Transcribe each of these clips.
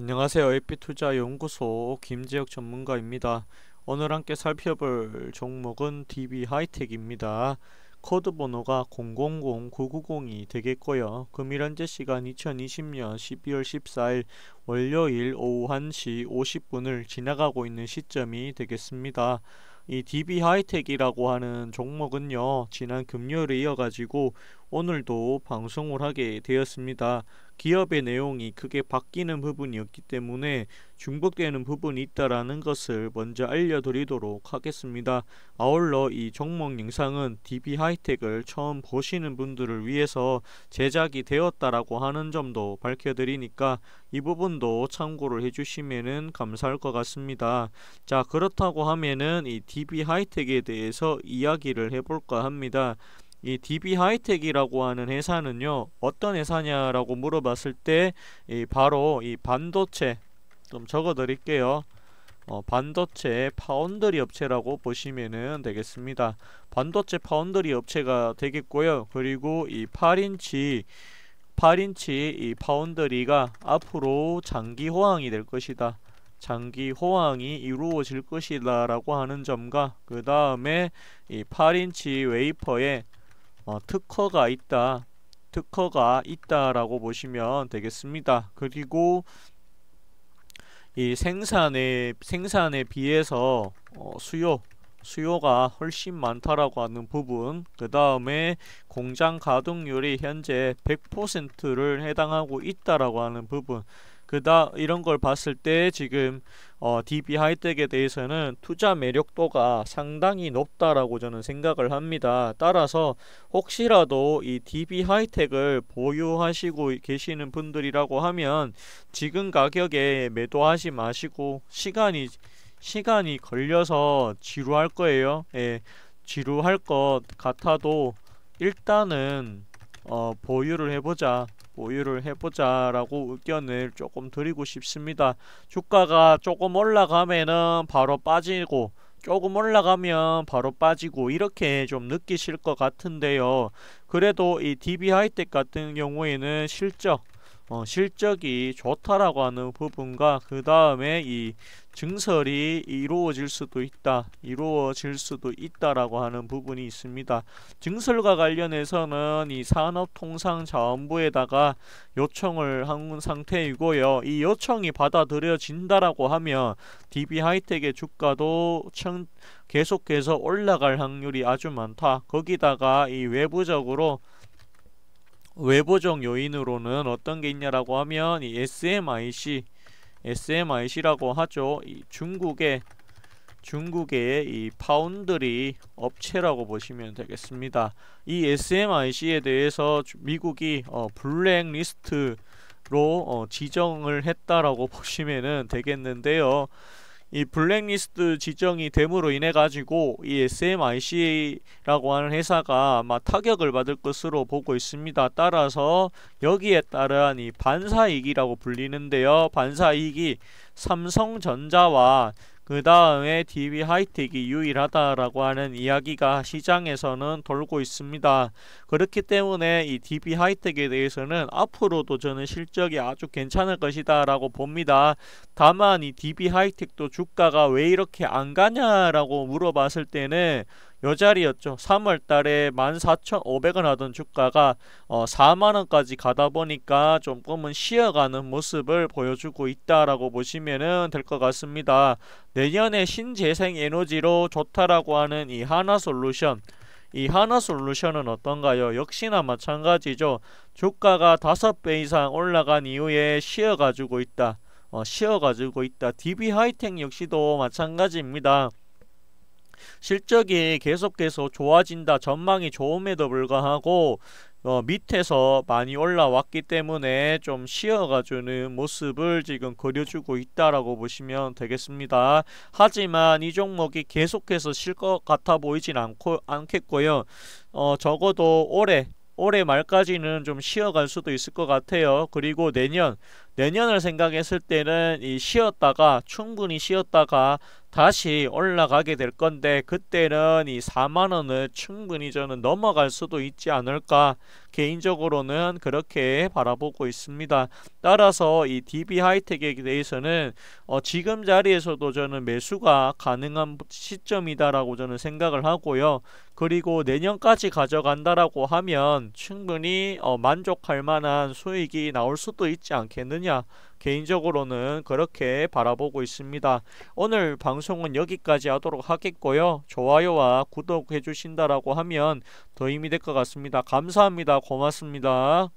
안녕하세요. 에피투자연구소 김재혁 전문가입니다. 오늘 함께 살펴볼 종목은 DB 하이텍입니다. 코드 번호가 000990이 되겠고요. 금일 현재 시간 2020년 12월 14일 월요일 오후 1시 50분을 지나가고 있는 시점이 되겠습니다. 이 DB 하이텍이라고 하는 종목은요. 지난 금요일에 이어가지고 오늘도 방송을 하게 되었습니다. 기업의 내용이 크게 바뀌는 부분이었기 때문에 중복되는 부분이 있다라는 것을 먼저 알려드리도록 하겠습니다. 아울러 이 종목 영상은 DB 하이텍을 처음 보시는 분들을 위해서 제작이 되었다라고 하는 점도 밝혀드리니까 이 부분도 참고를 해주시면 감사할 것 같습니다. 자 그렇다고 하면은 이 DB 하이텍에 대해서 이야기를 해볼까 합니다. 이 DB 하이텍이라고 하는 회사는요 어떤 회사냐라고 물어봤을 때이 바로 이 반도체 좀 적어 드릴게요 어, 반도체 파운드리 업체라고 보시면 되겠습니다 반도체 파운드리 업체가 되겠고요 그리고 이 8인치 8인치 이 파운드리가 앞으로 장기 호황이 될 것이다 장기 호황이 이루어질 것이다 라고 하는 점과 그 다음에 이 8인치 웨이퍼에 어, 특허가 있다 특허가 있다라고 보시면 되겠습니다. 그리고 이 생산에 생산에 비해서 어, 수요 수요가 훨씬 많다라고 하는 부분 그 다음에 공장 가동률이 현재 100%를 해당하고 있다라고 하는 부분 그다 이런 걸 봤을 때 지금 어, DB 하이텍에 대해서는 투자 매력도가 상당히 높다라고 저는 생각을 합니다. 따라서 혹시라도 이 DB 하이텍을 보유하시고 계시는 분들이라고 하면 지금 가격에 매도하지 마시고 시간이 시간이 걸려서 지루할 거예요. 예, 지루할 것 같아도 일단은 어, 보유를 해보자 보유를 해보자라고 의견을 조금 드리고 싶습니다. 주가가 조금 올라가면은 바로 빠지고 조금 올라가면 바로 빠지고 이렇게 좀 느끼실 것 같은데요. 그래도 이 DB 하이 같은 경우에는 실적 어, 실적이 좋다라고 하는 부분과 그 다음에 이 증설이 이루어질 수도 있다 이루어질 수도 있다라고 하는 부분이 있습니다 증설과 관련해서는 이 산업통상자원부에다가 요청을 한 상태이고요 이 요청이 받아들여진다라고 하면 DB하이텍의 주가도 청, 계속해서 올라갈 확률이 아주 많다 거기다가 이 외부적으로 외부적 요인으로는 어떤 게 있냐라고 하면 이 SMIC SMIC라고 하죠. 이 중국의 중국의 이 파운드리 업체라고 보시면 되겠습니다. 이 SMIC에 대해서 미국이 어, 블랙리스트로 어, 지정을 했다라고 보시면 되겠는데요. 이 블랙리스트 지정이 됨으로 인해 가지고 이 SMIC라고 하는 회사가 아마 타격을 받을 것으로 보고 있습니다. 따라서 여기에 따른 이 반사이익이라고 불리는데요. 반사이익이 삼성전자와 그 다음에 DB 하이텍이 유일하다라고 하는 이야기가 시장에서는 돌고 있습니다. 그렇기 때문에 이 DB 하이텍에 대해서는 앞으로도 저는 실적이 아주 괜찮을 것이다 라고 봅니다. 다만 이 DB 하이텍도 주가가 왜 이렇게 안 가냐라고 물어봤을 때는 여자리였죠. 3월 달에 14,500원 하던 주가가 어 4만 원까지 가다 보니까 조금은 쉬어가는 모습을 보여주고 있다라고 보시면 될 것 같습니다. 내년에 신재생 에너지로 좋다라고 하는 이 하나 솔루션 이 하나 솔루션은 어떤가요? 역시나 마찬가지죠. 주가가 5배 이상 올라간 이후에 쉬어가지고 있다. 어, 쉬어가지고 있다. DB 하이텍 역시도 마찬가지입니다. 실적이 계속해서 좋아진다 전망이 좋음에도 불구하고 어, 밑에서 많이 올라왔기 때문에 좀 쉬어가주는 모습을 지금 그려주고 있다라고 보시면 되겠습니다. 하지만 이 종목이 계속해서 실 것 같아 보이진 않고, 않겠고요. 어, 적어도 올해 올해 말까지는 좀 쉬어갈 수도 있을 것 같아요. 그리고 내년 내년을 생각했을 때는 이 쉬었다가 충분히 쉬었다가 다시 올라가게 될 건데 그때는 이 4만 원을 충분히 저는 넘어갈 수도 있지 않을까 개인적으로는 그렇게 바라보고 있습니다. 따라서 이 DB 하이텍에 대해서는 어 지금 자리에서도 저는 매수가 가능한 시점이다라고 저는 생각을 하고요. 그리고 내년까지 가져간다라고 하면 충분히 어 만족할 만한 수익이 나올 수도 있지 않겠느냐. 않겠냐 개인적으로는 그렇게 바라보고 있습니다. 오늘 방송은 여기까지 하도록 하겠고요. 좋아요와 구독해 주신다라고 하면 더 힘이 될 것 같습니다. 감사합니다. 고맙습니다.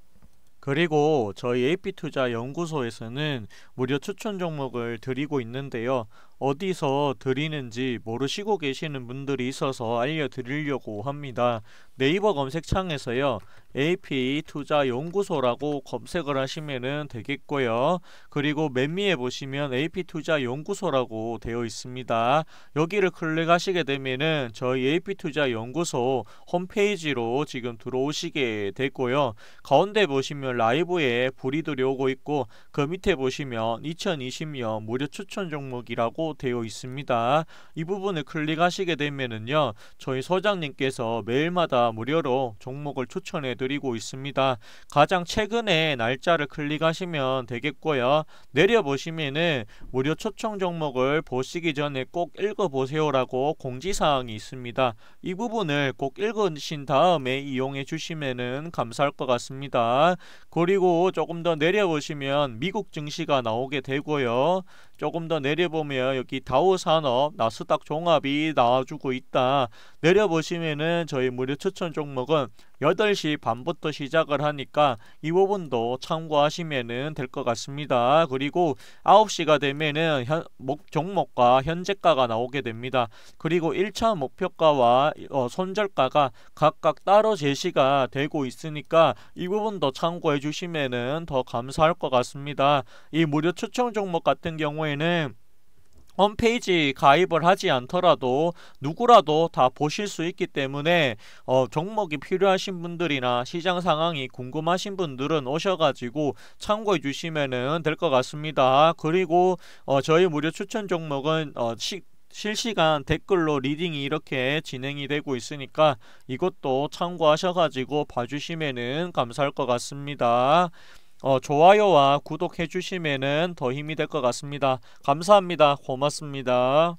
그리고 저희 AP투자연구소에서는 무료 추천 종목을 드리고 있는데요. 어디서 드리는지 모르시고 계시는 분들이 있어서 알려드리려고 합니다. 네이버 검색창에서요. AP 투자 연구소라고 검색을 하시면 되겠고요. 그리고 맨미에 보시면 AP 투자 연구소라고 되어 있습니다. 여기를 클릭하시게 되면은 저희 AP 투자 연구소 홈페이지로 지금 들어오시게 됐고요. 가운데 보시면 라이브에 불이 들어오고 있고 그 밑에 보시면 2020년 무료 추천 종목이라고 되어 있습니다. 이 부분을 클릭하시게 되면은요. 저희 소장님께서 매일마다 무료로 종목을 추천해 드리고 있습니다. 가장 최근에 날짜를 클릭하시면 되겠고요. 내려 보시면은 무료 초청 종목을 보시기 전에 꼭 읽어 보세요라고 공지 사항이 있습니다. 이 부분을 꼭 읽으신 다음에 이용해 주시면은 감사할 것 같습니다. 그리고 조금 더 내려 보시면 미국 증시가 나오게 되고요. 조금 더 내려 보면 여기 다우 산업 나스닥 종합이 나와주고 있다. 내려보시면은 저희 무료 추천 종목은 8시 반부터 시작을 하니까 이 부분도 참고하시면 될 것 같습니다. 그리고 9시가 되면은 현, 목, 종목과 현재가가 나오게 됩니다. 그리고 1차 목표가와 어, 손절가가 각각 따로 제시가 되고 있으니까 이 부분도 참고해 주시면 더 감사할 것 같습니다. 이 무료 추천 종목 같은 경우에는 홈페이지 가입을 하지 않더라도 누구라도 다 보실 수 있기 때문에 어, 종목이 필요하신 분들이나 시장 상황이 궁금하신 분들은 오셔가지고 참고해 주시면 될 것 같습니다. 그리고 어, 저희 무료 추천 종목은 어, 시, 실시간 댓글로 리딩이 이렇게 진행이 되고 있으니까 이것도 참고하셔가지고 봐주시면 감사할 것 같습니다. 어, 좋아요와 구독해 주시면 더 힘이 될 것 같습니다. 감사합니다. 고맙습니다.